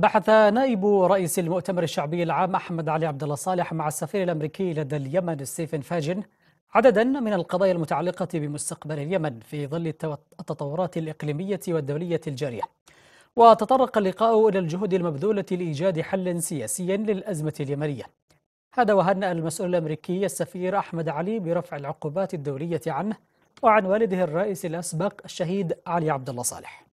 بحث نائب رئيس المؤتمر الشعبي العام أحمد علي عبد الله صالح مع السفير الأمريكي لدى اليمن ستيفن فاجن عددا من القضايا المتعلقة بمستقبل اليمن في ظل التطورات الإقليمية والدولية الجارية وتطرق اللقاء إلى الجهود المبذولة لإيجاد حل سياسي للأزمة اليمنية هذا وهنأ المسؤول الأمريكي السفير أحمد علي برفع العقوبات الدولية عنه وعن والده الرئيس الأسبق الشهيد علي عبد الله صالح